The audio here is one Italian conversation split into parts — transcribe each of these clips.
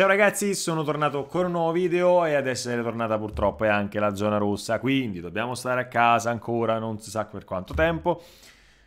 Ciao ragazzi, sono tornato con un nuovo video e ad essere tornata purtroppo è anche la zona rossa, quindi dobbiamo stare a casa ancora, non si sa per quanto tempo.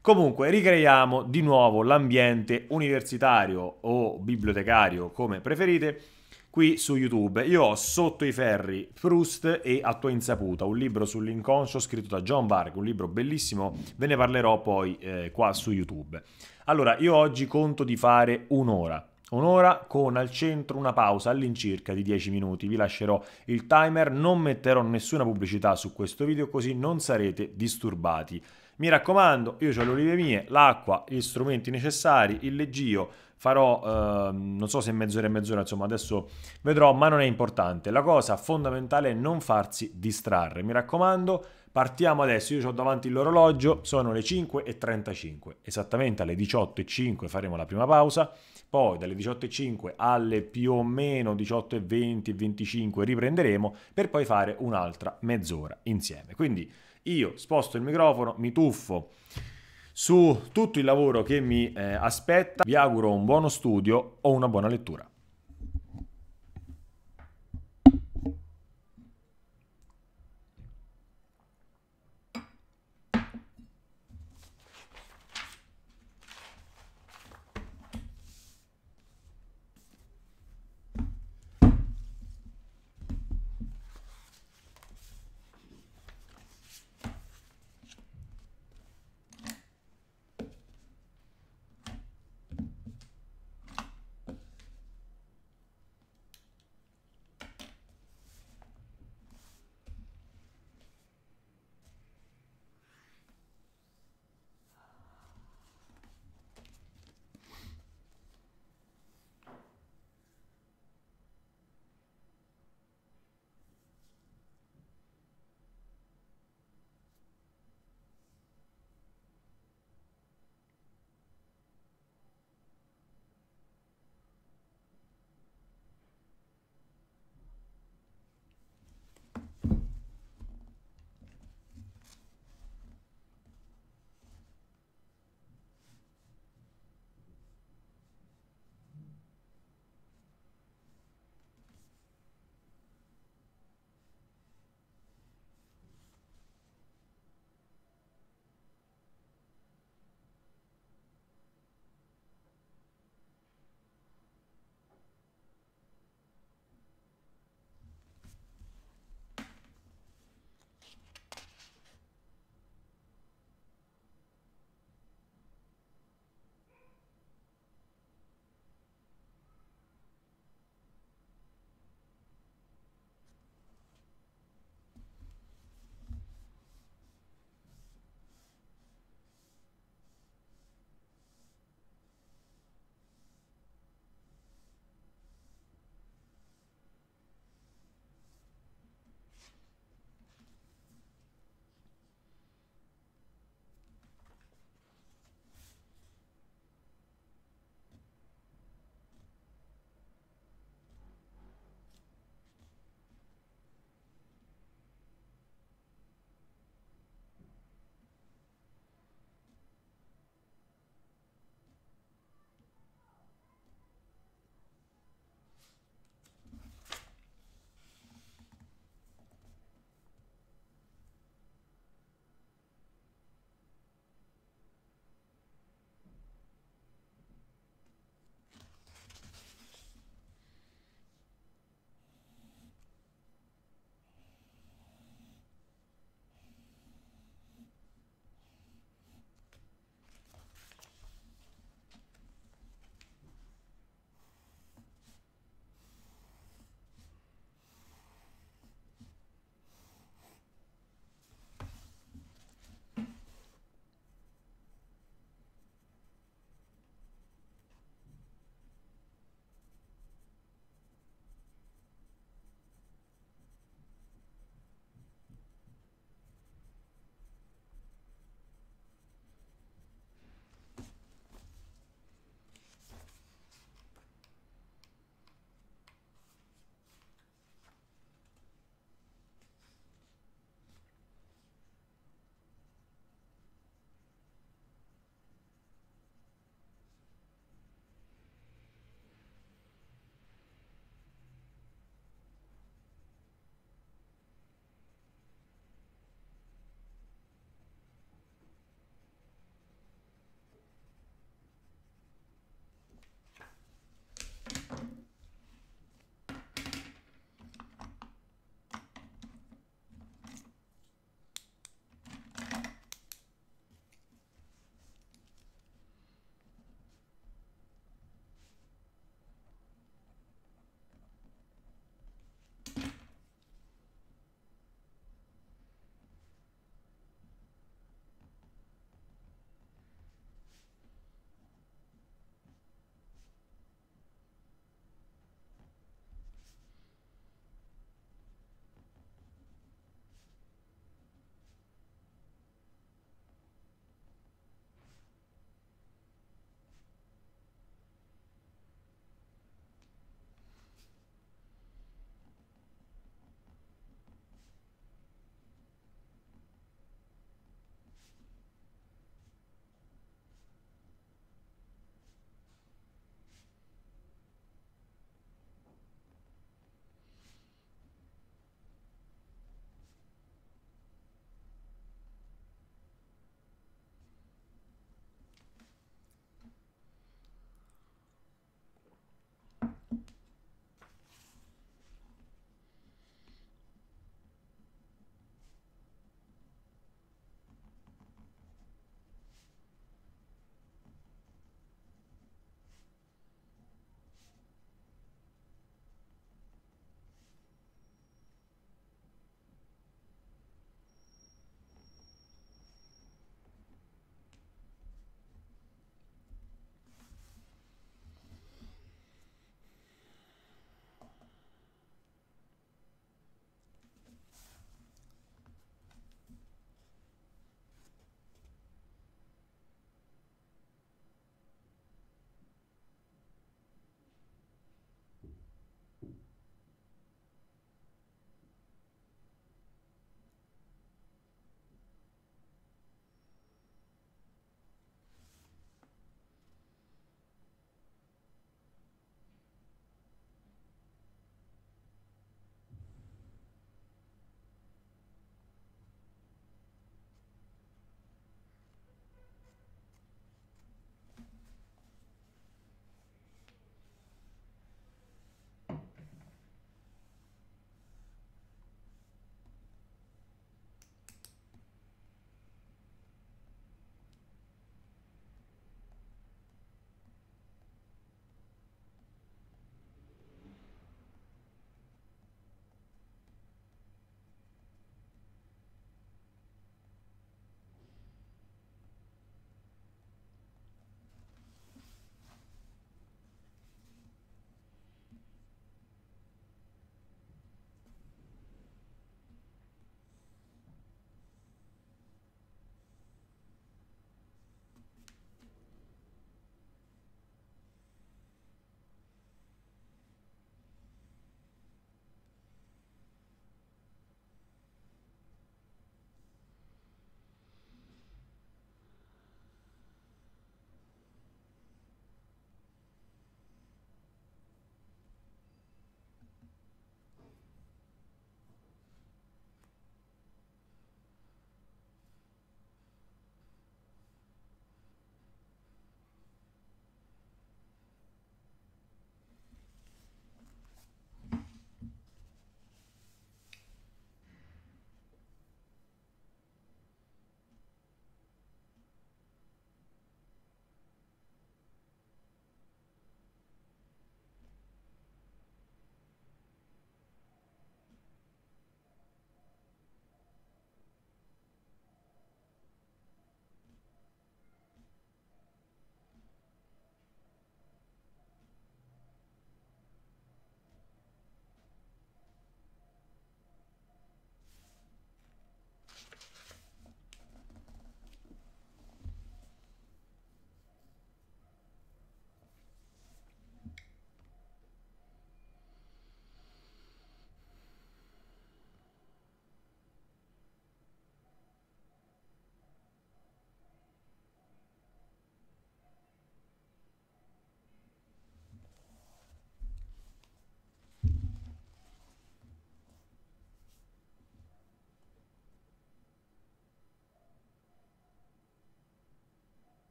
Comunque, ricreiamo di nuovo l'ambiente universitario o bibliotecario, come preferite, qui su YouTube. Io ho Sotto i ferri Proust e A tua insaputa, un libro sull'inconscio scritto da John Bark, un libro bellissimo, ve ne parlerò poi eh, qua su YouTube. Allora, io oggi conto di fare un'ora Un'ora con al centro una pausa all'incirca di 10 minuti. Vi lascerò il timer, non metterò nessuna pubblicità su questo video così non sarete disturbati. Mi raccomando, io ho le olive mie, l'acqua, gli strumenti necessari, il leggio, farò, eh, non so se mezz'ora e mezz'ora, insomma adesso vedrò, ma non è importante. La cosa fondamentale è non farsi distrarre. Mi raccomando, partiamo adesso, io ho davanti l'orologio, sono le 5.35, esattamente alle 18.05 faremo la prima pausa poi dalle 18.05 alle più o meno 18.20 25 riprenderemo per poi fare un'altra mezz'ora insieme. Quindi io sposto il microfono, mi tuffo su tutto il lavoro che mi eh, aspetta, vi auguro un buono studio o una buona lettura.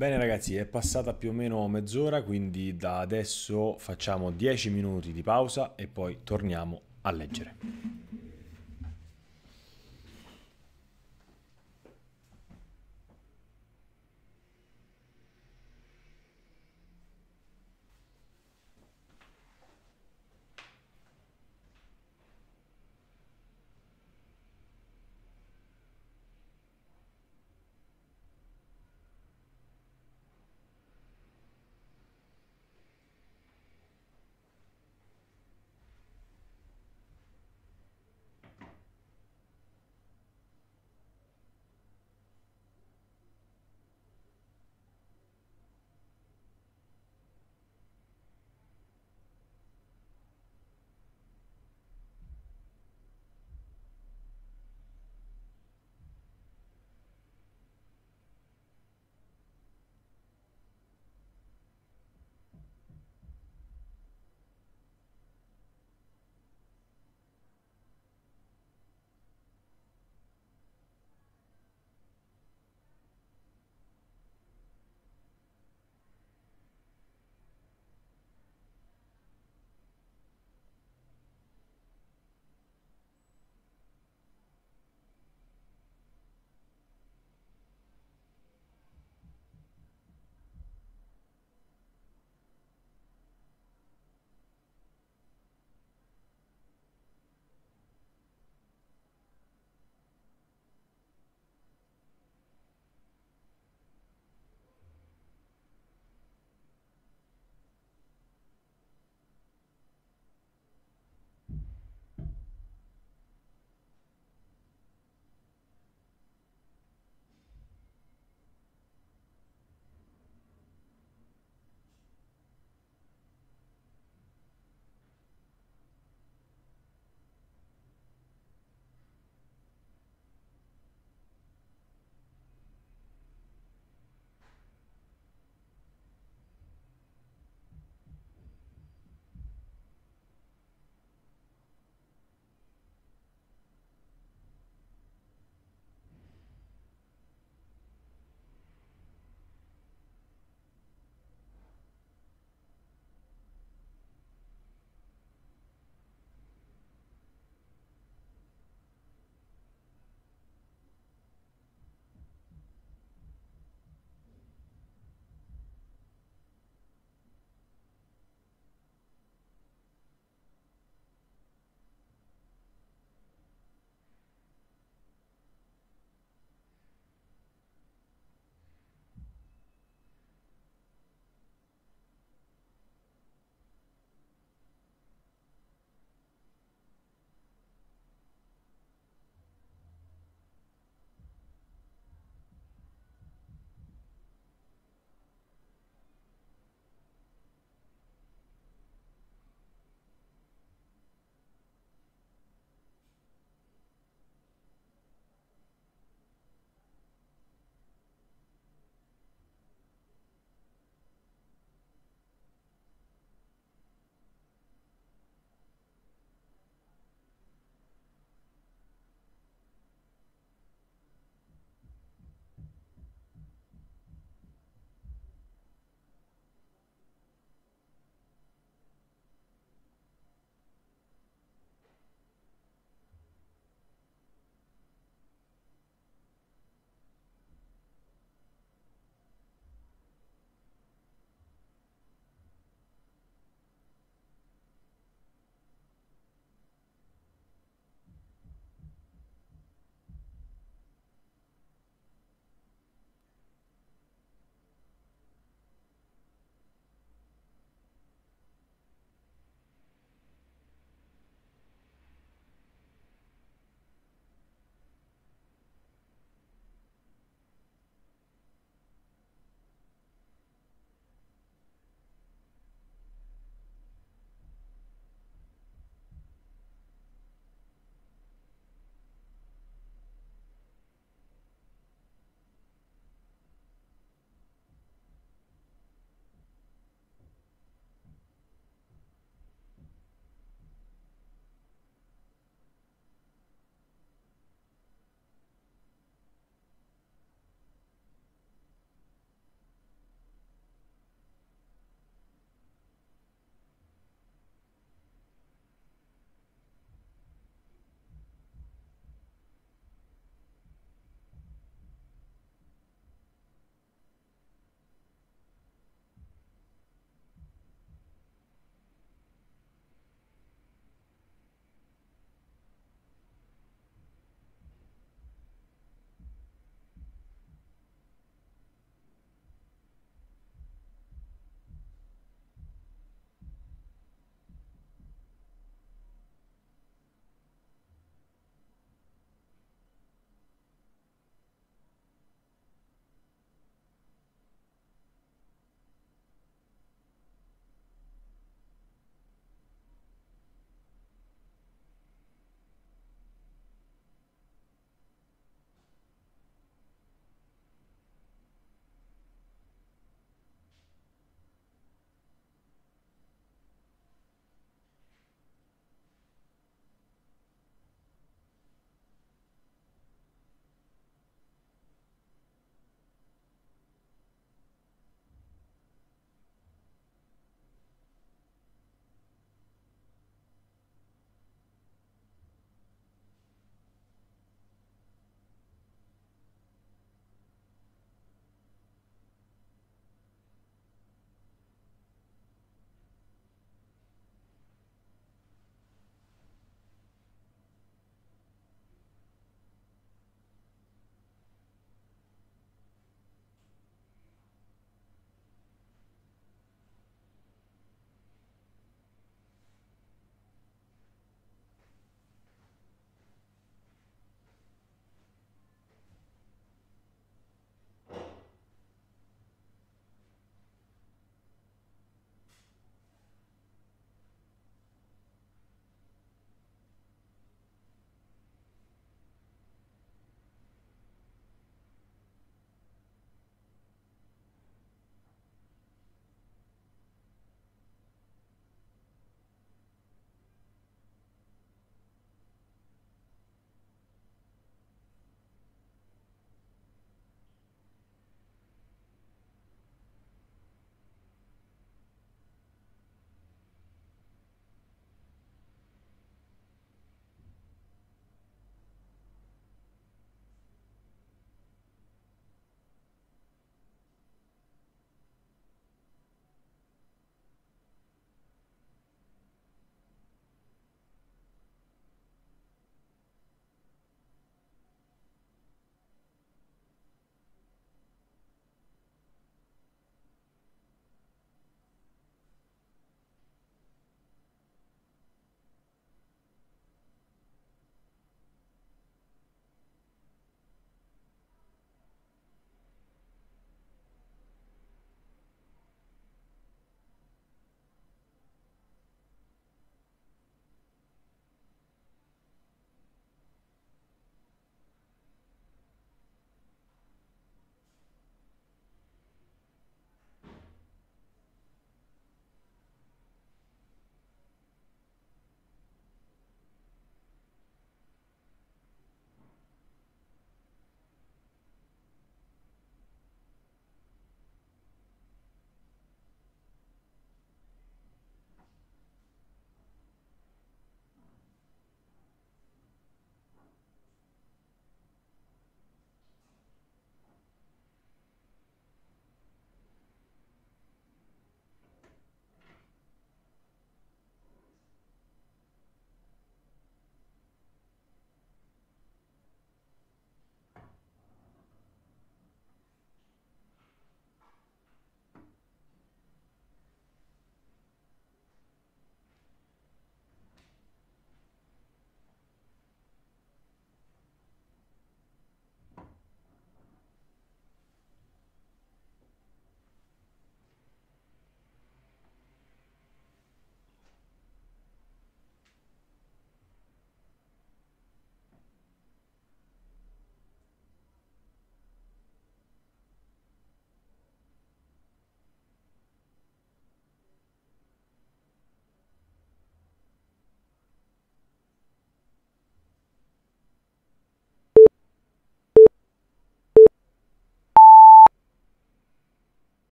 Bene ragazzi, è passata più o meno mezz'ora, quindi da adesso facciamo 10 minuti di pausa e poi torniamo a leggere.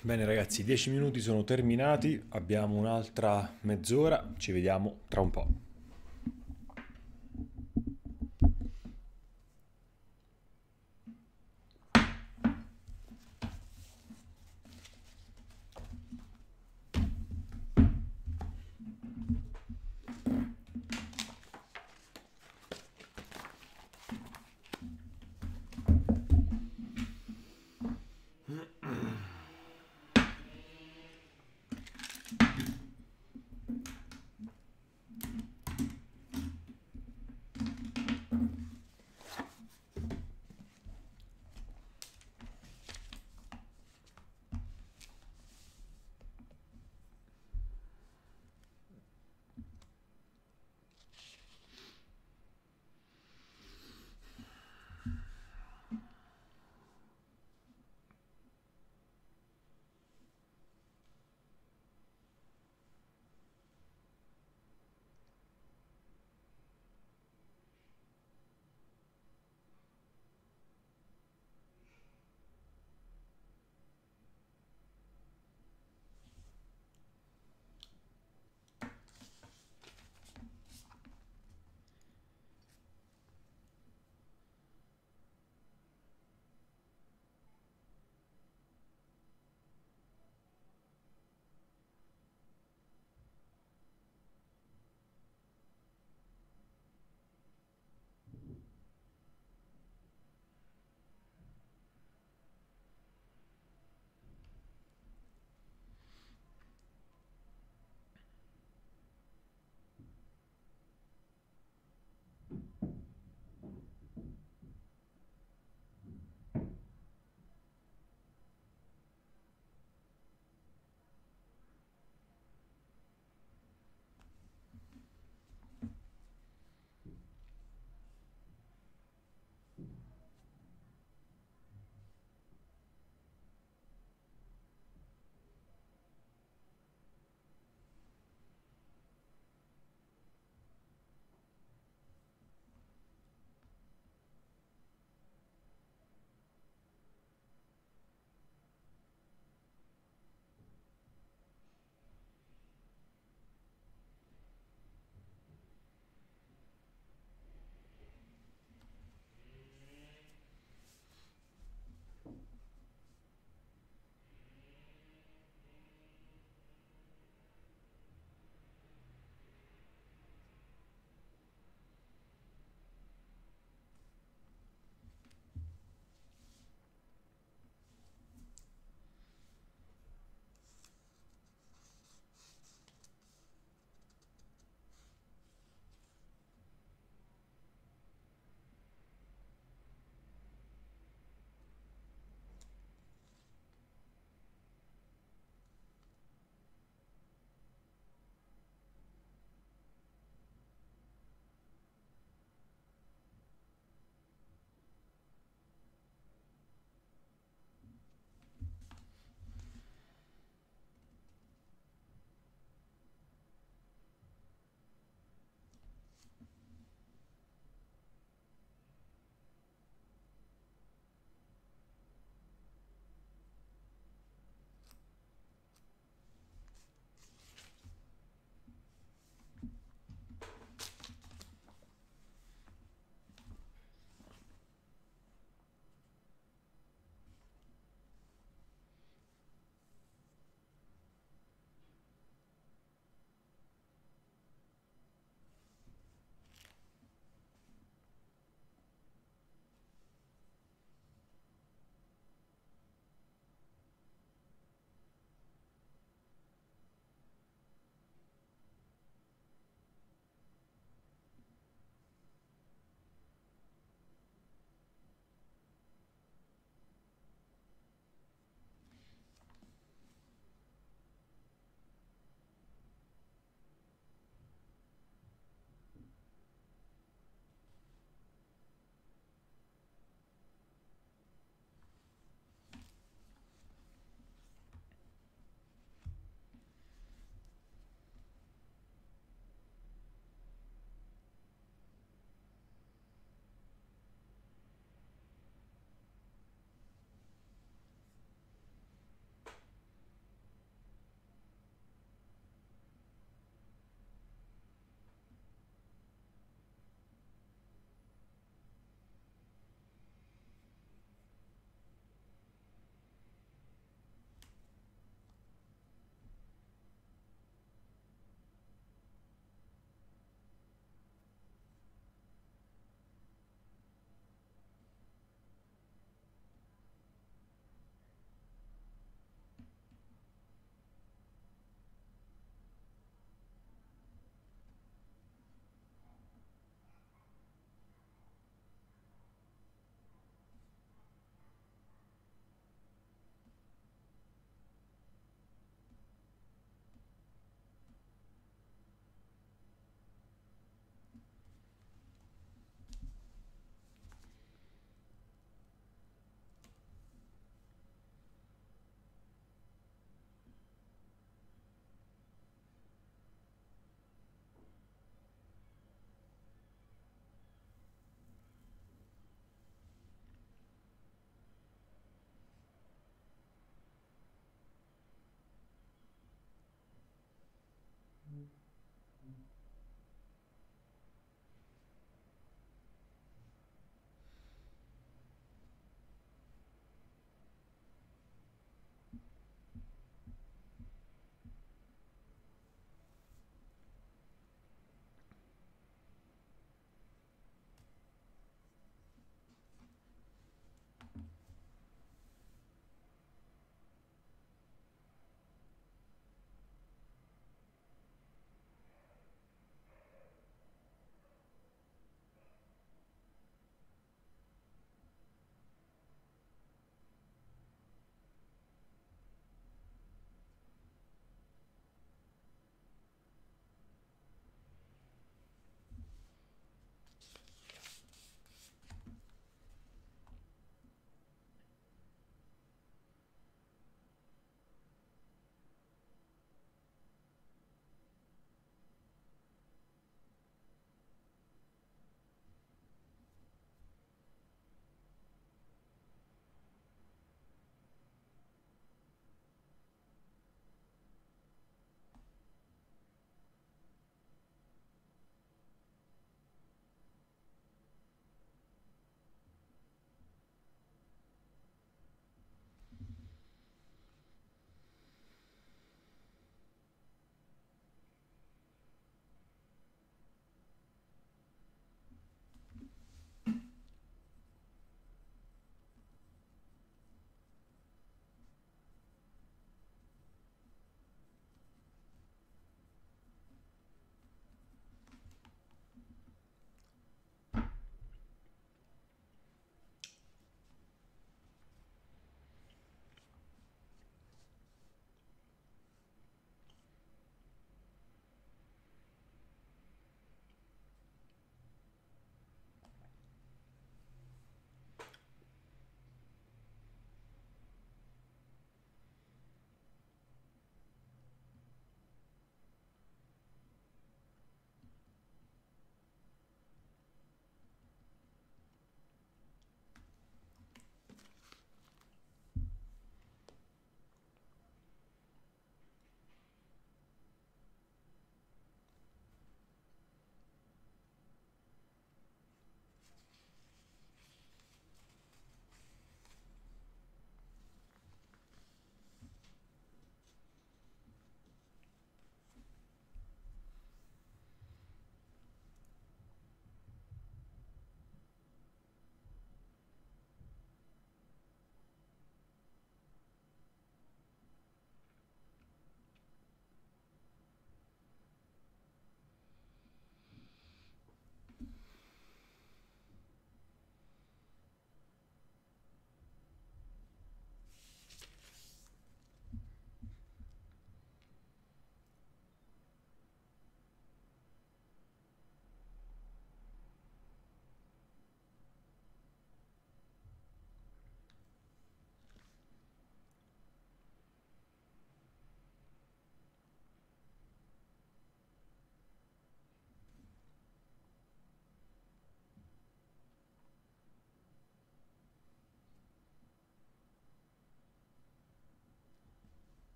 Bene ragazzi, 10 minuti sono terminati, abbiamo un'altra mezz'ora, ci vediamo tra un po'.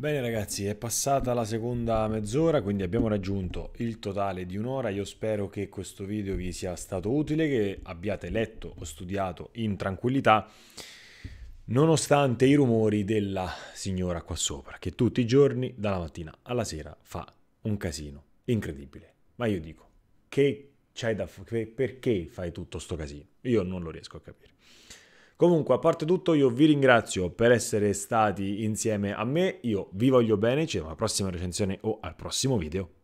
Bene ragazzi, è passata la seconda mezz'ora, quindi abbiamo raggiunto il totale di un'ora. Io spero che questo video vi sia stato utile, che abbiate letto o studiato in tranquillità, nonostante i rumori della signora qua sopra, che tutti i giorni, dalla mattina alla sera, fa un casino incredibile. Ma io dico, che c'hai da... F- perché fai tutto sto casino? Io non lo riesco a capire. Comunque, a parte tutto, io vi ringrazio per essere stati insieme a me. Io vi voglio bene, ci vediamo alla prossima recensione o al prossimo video.